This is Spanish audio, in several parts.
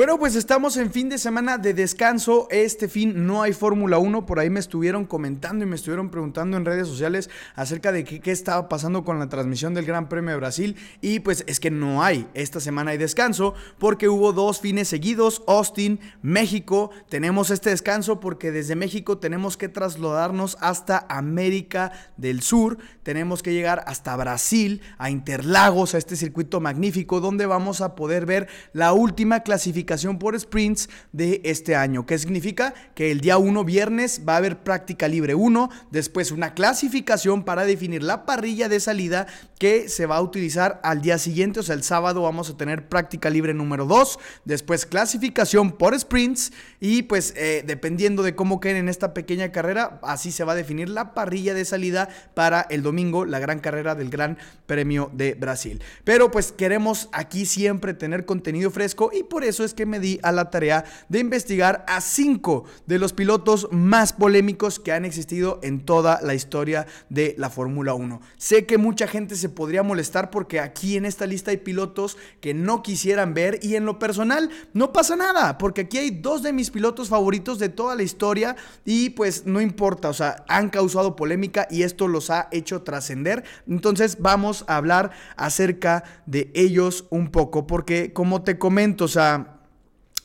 Bueno, pues estamos en fin de semana de descanso. Este fin no hay Fórmula 1. Por ahí me estuvieron comentando y me estuvieron preguntando en redes sociales acerca de qué, estaba pasando con la transmisión del Gran Premio de Brasil. Y pues es que no hay. Esta semana hay descanso porque hubo dos fines seguidos. Austin, México. Tenemos este descanso porque desde México tenemos que trasladarnos hasta América del Sur. Tenemos que llegar hasta Brasil, a Interlagos, a este circuito magnífico donde vamos a poder ver la última clasificación por sprints de este año. ¿Qué significa? Que el día 1, viernes, va a haber práctica libre 1, después una clasificación para definir la parrilla de salida que se va a utilizar al día siguiente, o sea, el sábado vamos a tener práctica libre número 2, después clasificación por sprints y pues eh, dependiendo de cómo queden en esta pequeña carrera, así se va a definir la parrilla de salida para el domingo, la gran carrera del Gran Premio de Brasil. Pero pues queremos aquí siempre tener contenido fresco y por eso es que que me di a la tarea de investigar a cinco de los pilotos más polémicos que han existido en toda la historia de la Fórmula 1. Sé que mucha gente se podría molestar porque aquí en esta lista hay pilotos que no quisieran ver y en lo personal no pasa nada, porque aquí hay dos de mis pilotos favoritos de toda la historia y pues no importa, o sea, han causado polémica y esto los ha hecho trascender. Entonces vamos a hablar acerca de ellos un poco, porque como te comento, o sea,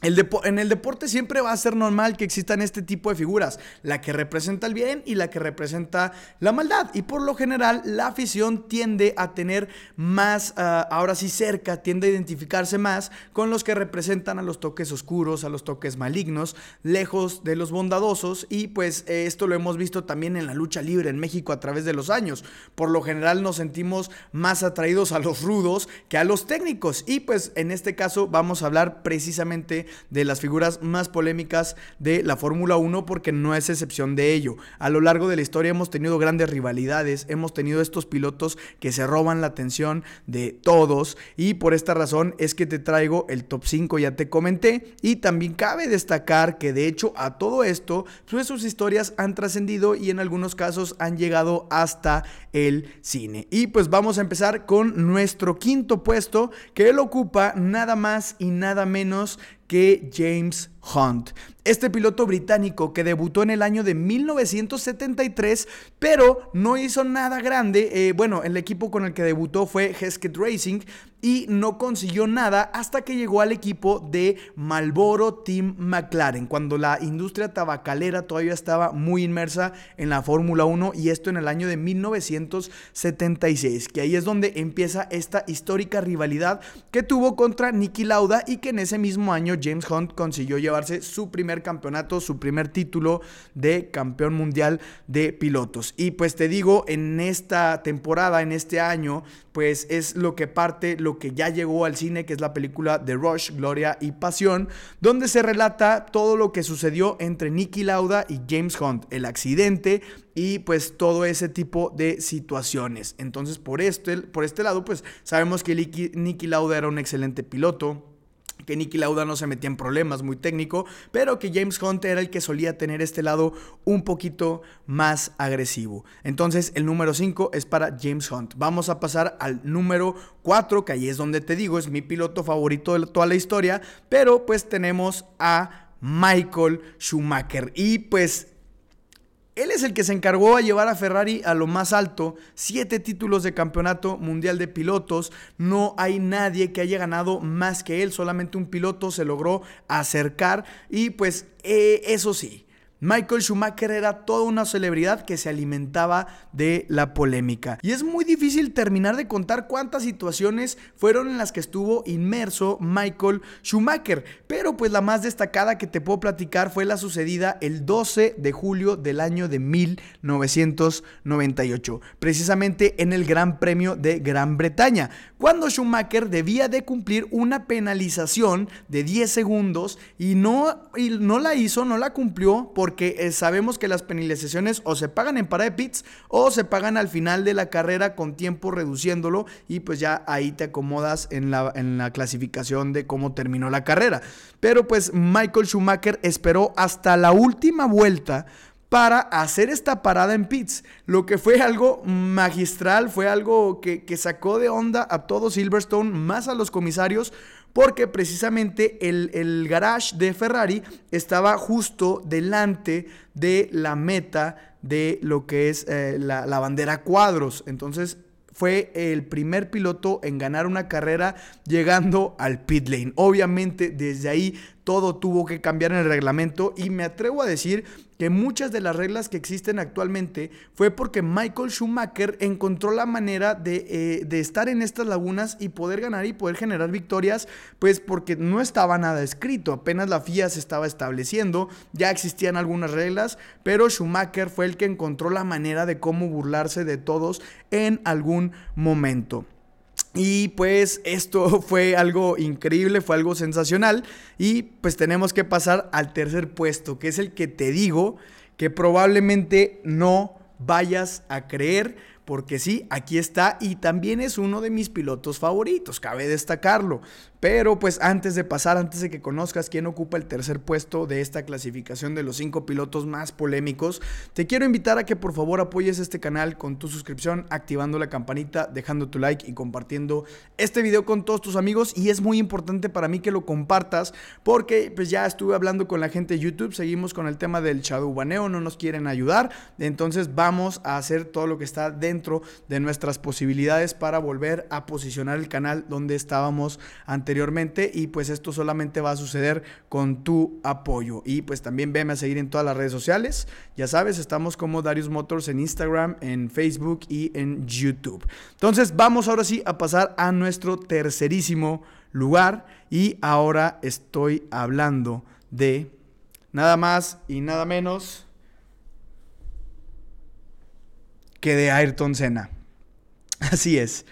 en el deporte siempre va a ser normal que existan este tipo de figuras, la que representa el bien y la que representa la maldad. Y por lo general la afición tiende a tener más, ah, ahora sí cerca, tiende a identificarse más con los que representan a los toques oscuros, a los toques malignos, lejos de los bondadosos. Y pues esto lo hemos visto también en la lucha libre en México a través de los años. Por lo general nos sentimos más atraídos a los rudos que a los técnicos. Y pues en este caso vamos a hablar precisamente de las figuras más polémicas de la Fórmula 1 porque no es excepción de ello. A lo largo de la historia hemos tenido grandes rivalidades, hemos tenido estos pilotos que se roban la atención de todos y por esta razón es que te traigo el top 5, ya te comenté, y también cabe destacar que de hecho a todo esto, pues, sus historias han trascendido y en algunos casos han llegado hasta el cine. Y pues vamos a empezar con nuestro quinto puesto que él ocupa nada más y nada menos que James Hunt. Este piloto británico que debutó en el año de 1973, pero no hizo nada grande. Eh, bueno, el equipo con el que debutó fue Hesketh Racing y no consiguió nada hasta que llegó al equipo de Marlboro Team McLaren, cuando la industria tabacalera todavía estaba muy inmersa en la Fórmula 1 y esto en el año de 1976, que ahí es donde empieza esta histórica rivalidad que tuvo contra Nicky Lauda y que en ese mismo año James Hunt consiguió llevar su primer campeonato, su primer título de campeón mundial de pilotos. Y pues te digo, en esta temporada, en este año, pues es lo que parte, lo que ya llegó al cine, que es la película de Rush, Gloria y Pasión, donde se relata todo lo que sucedió entre Nicky Lauda y James Hunt, el accidente y pues todo ese tipo de situaciones. Entonces por este, por este lado, pues sabemos que Nicky Lauda era un excelente piloto que Nicky Lauda no se metía en problemas, muy técnico, pero que James Hunt era el que solía tener este lado un poquito más agresivo. Entonces el número 5 es para James Hunt. Vamos a pasar al número 4, que ahí es donde te digo, es mi piloto favorito de toda la historia, pero pues tenemos a Michael Schumacher. Y pues él es el que se encargó a llevar a Ferrari a lo más alto, siete títulos de campeonato mundial de pilotos, no hay nadie que haya ganado más que él, solamente un piloto se logró acercar y pues eh, eso sí, Michael Schumacher era toda una celebridad que se alimentaba de la polémica. Y es muy difícil terminar de contar cuántas situaciones fueron en las que estuvo inmerso Michael Schumacher. Pero pues la más destacada que te puedo platicar fue la sucedida el 12 de julio del año de 1998. Precisamente en el Gran Premio de Gran Bretaña. Cuando Schumacher debía de cumplir una penalización de 10 segundos y no, y no la hizo, no la cumplió porque porque eh, sabemos que las penalizaciones o se pagan en parada de pits o se pagan al final de la carrera con tiempo reduciéndolo y pues ya ahí te acomodas en la, en la clasificación de cómo terminó la carrera. Pero pues Michael Schumacher esperó hasta la última vuelta para hacer esta parada en pits. Lo que fue algo magistral, fue algo que, que, sacó de onda a todo Silverstone, más a los comisarios, porque precisamente el, garage de Ferrari estaba justo delante de la meta de lo que es eh, la, la bandera cuadros. Entonces fue el primer piloto en ganar una carrera llegando al pit lane. Obviamente desde ahí todo tuvo que cambiar en el reglamento y me atrevo a decir que muchas de las reglas que existen actualmente fue porque Michael Schumacher encontró la manera eh, de, estar en estas lagunas y poder ganar y poder generar victorias, pues porque no estaba nada escrito, apenas la FIA se estaba estableciendo, ya existían algunas reglas, pero Schumacher fue el que encontró la manera de cómo burlarse de todos en algún momento. Y pues esto fue algo increíble, fue algo sensacional. Y pues tenemos que pasar al tercer puesto, que es el que te digo que probablemente no vayas a creer porque sí, aquí está y también es uno de mis pilotos favoritos, cabe destacarlo. Pero pues antes de pasar, antes de que conozcas quién ocupa el tercer puesto de esta clasificación de los cinco pilotos más polémicos, te quiero invitar a que por favor apoyes este canal con tu suscripción, activando la campanita, dejando tu like y compartiendo este video con todos tus amigos. Y es muy importante para mí que lo compartas porque pues ya estuve hablando con la gente de YouTube, seguimos con el tema del shadow no nos quieren ayudar. Entonces vamos a hacer todo lo que está dentro dentro de nuestras posibilidades para volver a posicionar el canal donde estábamos anteriormente y pues esto solamente va a suceder con tu apoyo y pues también veme a seguir en todas las redes sociales ya sabes estamos como Darius Motors en Instagram en Facebook y en YouTube entonces vamos ahora sí a pasar a nuestro tercerísimo lugar y ahora estoy hablando de nada más y nada menos que de Ayrton Senna. Así es.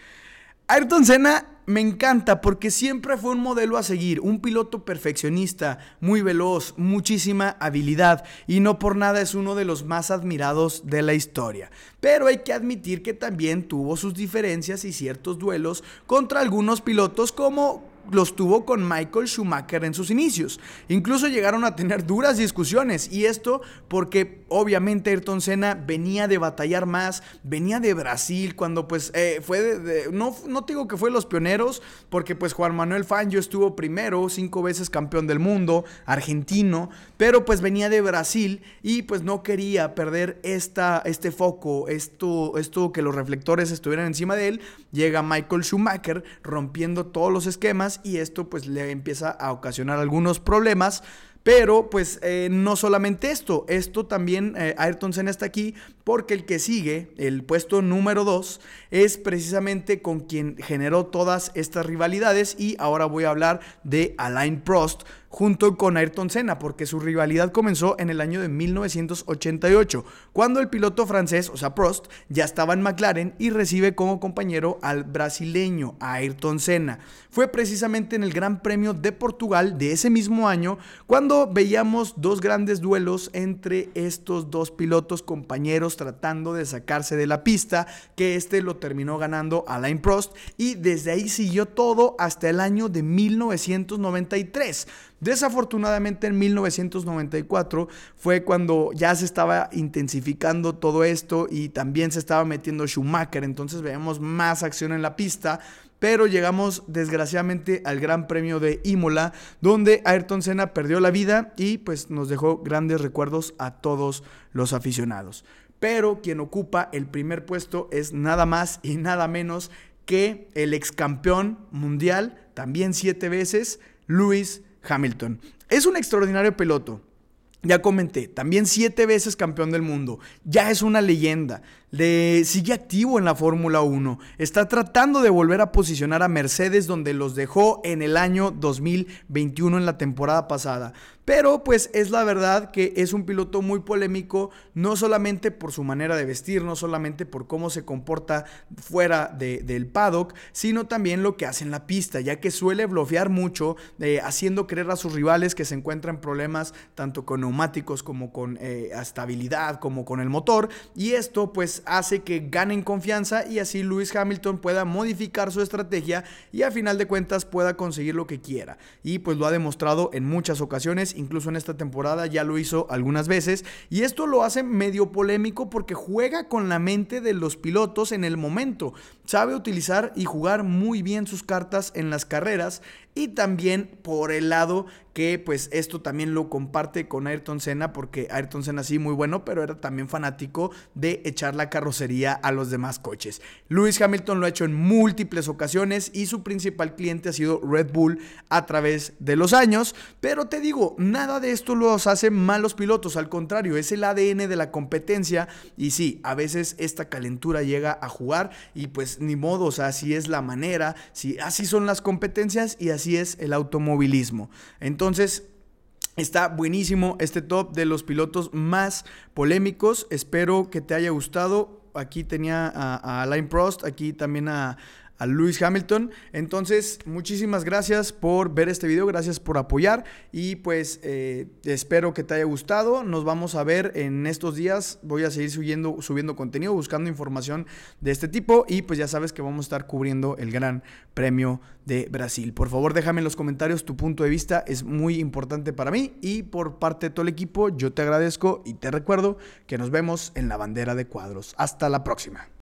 Ayrton Senna me encanta porque siempre fue un modelo a seguir, un piloto perfeccionista, muy veloz, muchísima habilidad y no por nada es uno de los más admirados de la historia. Pero hay que admitir que también tuvo sus diferencias y ciertos duelos contra algunos pilotos como los tuvo con Michael Schumacher en sus inicios. Incluso llegaron a tener duras discusiones y esto porque obviamente Ayrton Senna venía de batallar más, venía de Brasil cuando pues eh, fue de, no, no digo que fue los pioneros porque pues Juan Manuel Fangio estuvo primero, cinco veces campeón del mundo, argentino, pero pues venía de Brasil y pues no quería perder esta, este foco, esto, esto que los reflectores estuvieran encima de él. Llega Michael Schumacher rompiendo todos los esquemas y esto pues le empieza a ocasionar algunos problemas. Pero pues eh, no solamente esto, esto también eh, Ayrton Senna está aquí porque el que sigue, el puesto número 2, es precisamente con quien generó todas estas rivalidades y ahora voy a hablar de Alain Prost junto con Ayrton Senna, porque su rivalidad comenzó en el año de 1988, cuando el piloto francés, o sea Prost, ya estaba en McLaren y recibe como compañero al brasileño Ayrton Senna. Fue precisamente en el Gran Premio de Portugal de ese mismo año cuando veíamos dos grandes duelos entre estos dos pilotos compañeros tratando de sacarse de la pista, que este lo terminó ganando Alain Prost y desde ahí siguió todo hasta el año de 1993. Desafortunadamente en 1994 fue cuando ya se estaba intensificando todo esto y también se estaba metiendo Schumacher, entonces veíamos más acción en la pista, pero llegamos desgraciadamente al Gran Premio de Imola, donde Ayrton Senna perdió la vida y pues nos dejó grandes recuerdos a todos los aficionados pero quien ocupa el primer puesto es nada más y nada menos que el ex campeón mundial, también siete veces, Lewis Hamilton. Es un extraordinario piloto. Ya comenté, también siete veces campeón del mundo. Ya es una leyenda. Le sigue activo en la Fórmula 1. Está tratando de volver a posicionar a Mercedes donde los dejó en el año 2021 en la temporada pasada. Pero pues es la verdad que es un piloto muy polémico, no solamente por su manera de vestir, no solamente por cómo se comporta fuera del paddock, sino también lo que hace en la pista, ya que suele bloquear mucho, eh, haciendo creer a sus rivales que se encuentran problemas tanto con neumáticos como con estabilidad, eh, como con el motor. Y esto pues hace que ganen confianza y así Lewis Hamilton pueda modificar su estrategia y a final de cuentas pueda conseguir lo que quiera. Y pues lo ha demostrado en muchas ocasiones incluso en esta temporada ya lo hizo algunas veces, y esto lo hace medio polémico porque juega con la mente de los pilotos en el momento, sabe utilizar y jugar muy bien sus cartas en las carreras y también por el lado que pues esto también lo comparte con Ayrton Senna, porque Ayrton Senna sí muy bueno, pero era también fanático de echar la carrocería a los demás coches. Lewis Hamilton lo ha hecho en múltiples ocasiones y su principal cliente ha sido Red Bull a través de los años, pero te digo, nada de esto los hace malos pilotos, al contrario, es el ADN de la competencia y sí, a veces esta calentura llega a jugar y pues ni modo, o sea, así es la manera, si así son las competencias y así así es el automovilismo. Entonces, Está buenísimo este top de los pilotos más polémicos. Espero que te haya gustado. Aquí tenía a, a Alain Prost, aquí también a, a Lewis Hamilton. Entonces, muchísimas gracias por ver este video, gracias por apoyar y pues eh, espero que te haya gustado. Nos vamos a ver en estos días. Voy a seguir subiendo, subiendo contenido, buscando información de este tipo y pues ya sabes que vamos a estar cubriendo el Gran Premio de Brasil. Por favor, déjame en los comentarios tu punto de vista, es muy importante para mí y por parte de todo el equipo yo te agradezco y te recuerdo que nos vemos en la bandera de cuadros. Hasta la próxima.